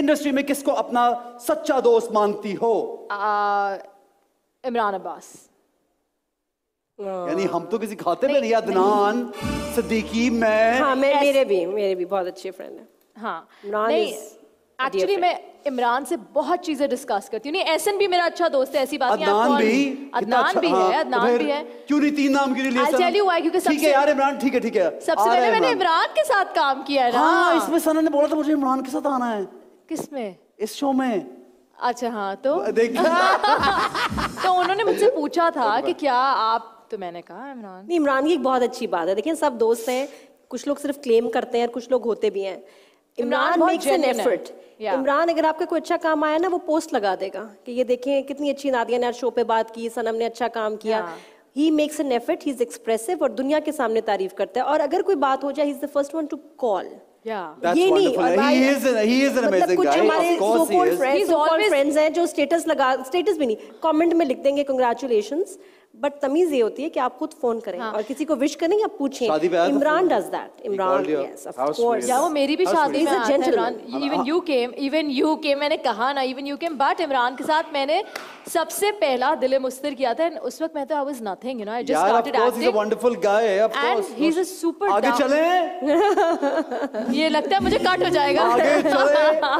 Industry में किसको अपना सच्चा दोस्त मानती हो uh, इमरान अब्बास यानी हम तो किसी खाते में नहीं अदनान सिद्दीकी मैं हाँ मैं मेरे भी मेरे भी बहुत अच्छे फ्रेंड है हाँ एक्चुअली मैं इमरान से बहुत चीजें डिस्कस करती हूँ एसन भी मेरा अच्छा दोस्त है ऐसी बात अदनान भी अदनान अच्छा- भी है हाँ, तो अदनान भी है क्यों नहीं तीन नाम क्यों नहीं टेल यू व्हाई क्योंकि सबसे यार इमरान ठीक है ठीक है सबसे पहले मैंने इमरान के साथ काम किया है ना हां इसमें सना ने बोला था मुझे इमरान के साथ आना है किस में इस शो में अच्छा हाँ तो तो उन्होंने मुझसे पूछा था कि क्या आप तो मैंने कहा इमरान नहीं इमरान की एक बहुत अच्छी बात है देखिए सब दोस्त हैं कुछ लोग सिर्फ क्लेम करते हैं और कुछ लोग होते भी हैं Imran makes an effort Imran अगर आपका कोई अच्छा काम आया ना वो पोस्ट लगा देगा कि ये देखें कितनी अच्छी नादिया ने शो पे बात की सनम ने अच्छा काम किया he makes an effort he is expressive और दुनिया के सामने तारीफ करता है और अगर कोई बात हो जाए he is the first one to call जो स्टेटस लगा स्टेटस भी नहीं कॉमेंट में लिख देंगे कंग्रेचुलेशन बट तमीज ये होती है कि आप खुद फोन करें हाँ. और किसी को विश करें या पूछें Imran does that Imran yes of course जाओ मेरी भी शादी में uh even you came even you came मैंने कहा ना even you came but Imran के साथ मैंने सबसे पहला दिल मुस्तर किया था उस वक्त मैं तो I was nothing you know I just started acting he is a wonderful guy of course he is a super आगे चलें ये लगता है मुझे कट हो जाएगा आगे चलें